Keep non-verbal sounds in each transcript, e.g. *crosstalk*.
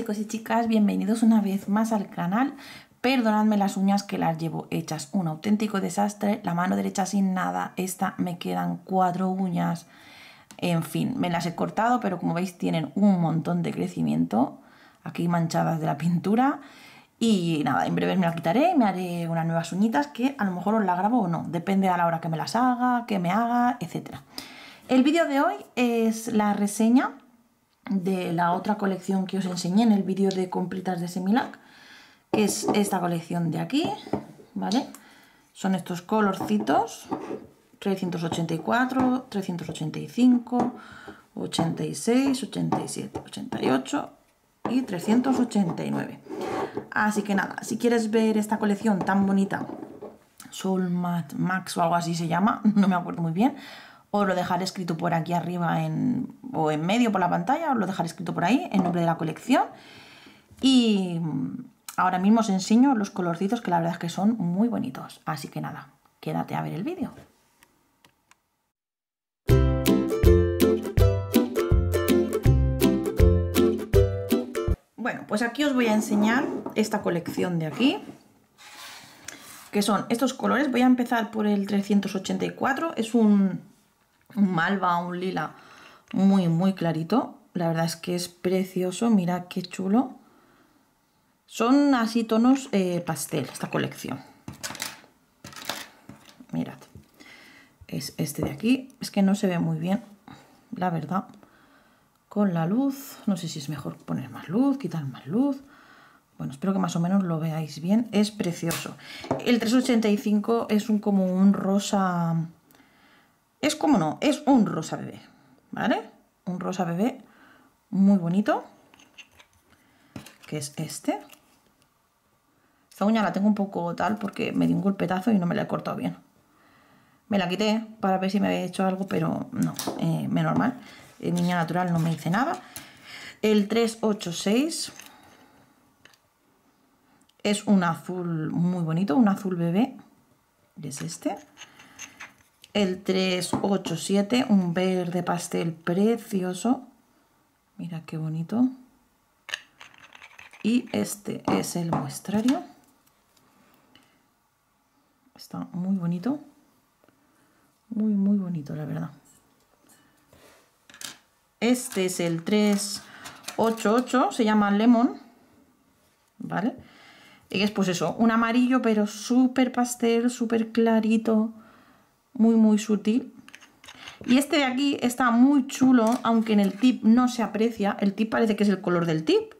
chicos y chicas, bienvenidos una vez más al canal. Perdonadme las uñas que las llevo hechas, un auténtico desastre, la mano derecha sin nada, esta me quedan cuatro uñas, en fin, me las he cortado, pero como veis tienen un montón de crecimiento, aquí manchadas de la pintura, y nada, en breve me la quitaré y me haré unas nuevas uñitas que a lo mejor os la grabo o no, depende a la hora que me las haga, que me haga, etc. El vídeo de hoy es la reseña de la otra colección que os enseñé en el vídeo de completas de Semilac, que es esta colección de aquí, ¿vale? Son estos colorcitos, 384, 385, 86, 87, 88 y 389. Así que nada, si quieres ver esta colección tan bonita, Soul Max o algo así se llama, *laughs* no me acuerdo muy bien, os lo dejaré escrito por aquí arriba o en medio por la pantalla, os lo dejaré escrito por ahí, en nombre de la colección. Y mm, ahora mismo os enseño los colorcitos que la verdad es que son muy bonitos. Así que nada, quédate a ver el vídeo. Bueno, pues aquí os voy a enseñar esta colección de aquí, que son estos colores. Voy a empezar por el 384, es un un malva, un lila muy, muy clarito. La verdad es que es precioso, mira qué chulo. Son así tonos eh, pastel, esta colección. Mirad, es este de aquí. Es que no se ve muy bien, la verdad. Con la luz, no sé si es mejor poner más luz, quitar más luz. Bueno, espero que más o menos lo veáis bien. Es precioso. El 385 es un, como un rosa es como no, es un rosa bebé, ¿vale? Un rosa bebé muy bonito, que es este. Esta uña la tengo un poco tal porque me di un golpetazo y no me la he cortado bien. Me la quité para ver si me había hecho algo, pero no, eh, menos mal. niña natural no me hice nada. El 386 es un azul muy bonito, un azul bebé. Es este. El 387, un verde pastel precioso. Mira qué bonito. Y este es el muestrario. Está muy bonito. Muy, muy bonito, la verdad. Este es el 388, se llama Lemon. ¿Vale? Y es pues eso, un amarillo pero súper pastel, súper clarito muy muy sutil y este de aquí está muy chulo aunque en el tip no se aprecia el tip parece que es el color del tip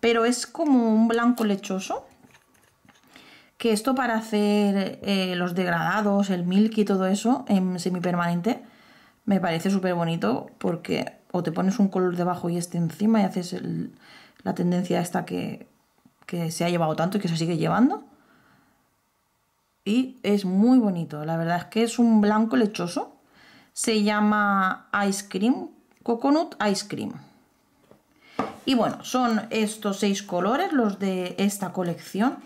pero es como un blanco lechoso que esto para hacer eh, los degradados, el milky y todo eso en semipermanente me parece súper bonito porque o te pones un color debajo y este encima y haces la tendencia esta que, que se ha llevado tanto y que se sigue llevando y es muy bonito. La verdad es que es un blanco lechoso. Se llama Ice Cream, Coconut Ice Cream. Y bueno, son estos seis colores los de esta colección.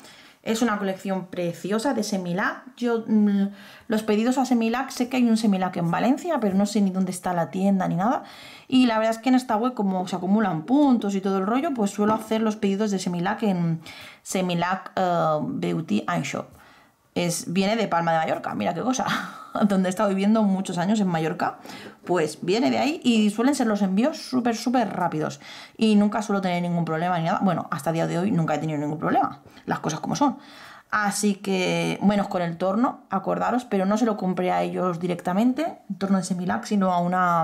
Es una colección preciosa de Semilac. Yo mm, los pedidos a Semilac, sé que hay un Semilac en Valencia, pero no sé ni dónde está la tienda ni nada. Y la verdad es que en esta web, como se acumulan puntos y todo el rollo, pues suelo hacer los pedidos de Semilac en Semilac eh, Beauty and Shop viene de Palma de Mallorca, mira qué cosa, *laughs* donde he estado viviendo muchos años en Mallorca, pues viene de ahí y suelen ser los envíos súper, súper rápidos y nunca suelo tener ningún problema ni nada, bueno, hasta el día de hoy nunca he tenido ningún problema, las cosas como son. Así que, bueno, con el torno, acordaros, pero no se lo compré a ellos directamente, en torno de Semilac, sino a una,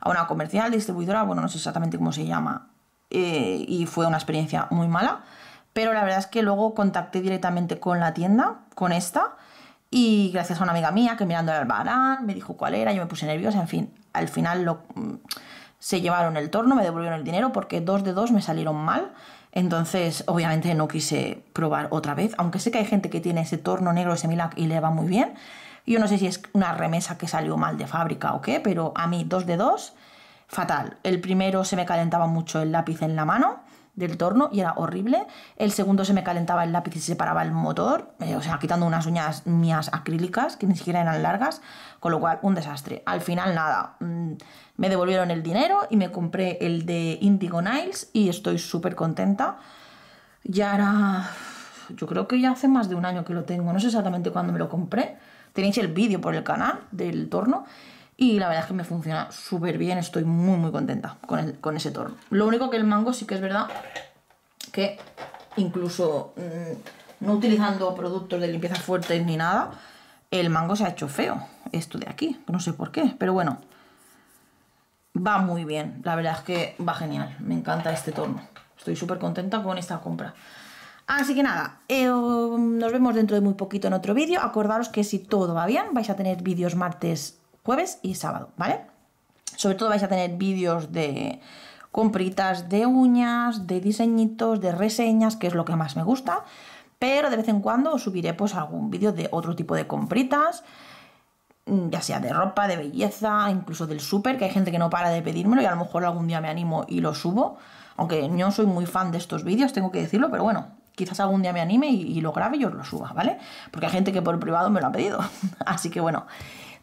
a una comercial, distribuidora, bueno, no sé exactamente cómo se llama, eh, y fue una experiencia muy mala pero la verdad es que luego contacté directamente con la tienda, con esta, y gracias a una amiga mía que mirando el barán me dijo cuál era, yo me puse nerviosa, en fin, al final lo, mm, se llevaron el torno, me devolvieron el dinero porque dos de dos me salieron mal. Entonces, obviamente no quise probar otra vez, aunque sé que hay gente que tiene ese torno negro, ese milac y le va muy bien. Yo no sé si es una remesa que salió mal de fábrica o qué, pero a mí dos de dos, fatal. El primero se me calentaba mucho el lápiz en la mano del torno y era horrible. El segundo se me calentaba el lápiz y se paraba el motor, eh, o sea, quitando unas uñas mías acrílicas que ni siquiera eran largas, con lo cual un desastre. Al final nada, mm, me devolvieron el dinero y me compré el de Indigo Niles y estoy súper contenta. Ya era, yo creo que ya hace más de un año que lo tengo, no sé exactamente cuándo me lo compré. Tenéis el vídeo por el canal del torno. Y la verdad es que me funciona súper bien, estoy muy muy contenta con, el, con ese torno. Lo único que el mango sí que es verdad que incluso mm, no utilizando productos de limpieza fuertes ni nada, el mango se ha hecho feo. Esto de aquí, no sé por qué, pero bueno, va muy bien. La verdad es que va genial, me encanta este torno. Estoy súper contenta con esta compra. Así que nada, eh, nos vemos dentro de muy poquito en otro vídeo. Acordaros que si todo va bien, vais a tener vídeos martes jueves y sábado, ¿vale? Sobre todo vais a tener vídeos de compritas de uñas, de diseñitos, de reseñas, que es lo que más me gusta, pero de vez en cuando os subiré pues algún vídeo de otro tipo de compritas, mm, ya sea de ropa, de belleza, incluso del súper, que hay gente que no para de pedírmelo y a lo mejor algún día me animo y lo subo, aunque no soy muy fan de estos vídeos, tengo que decirlo, pero bueno, quizás algún día me anime y, y lo grabe y os lo suba, ¿vale? Porque hay gente que por privado me lo ha pedido, *laughs* así que bueno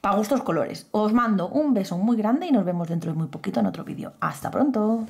para gustos colores. Os mando un beso muy grande y nos vemos dentro de muy poquito en otro vídeo. ¡Hasta pronto!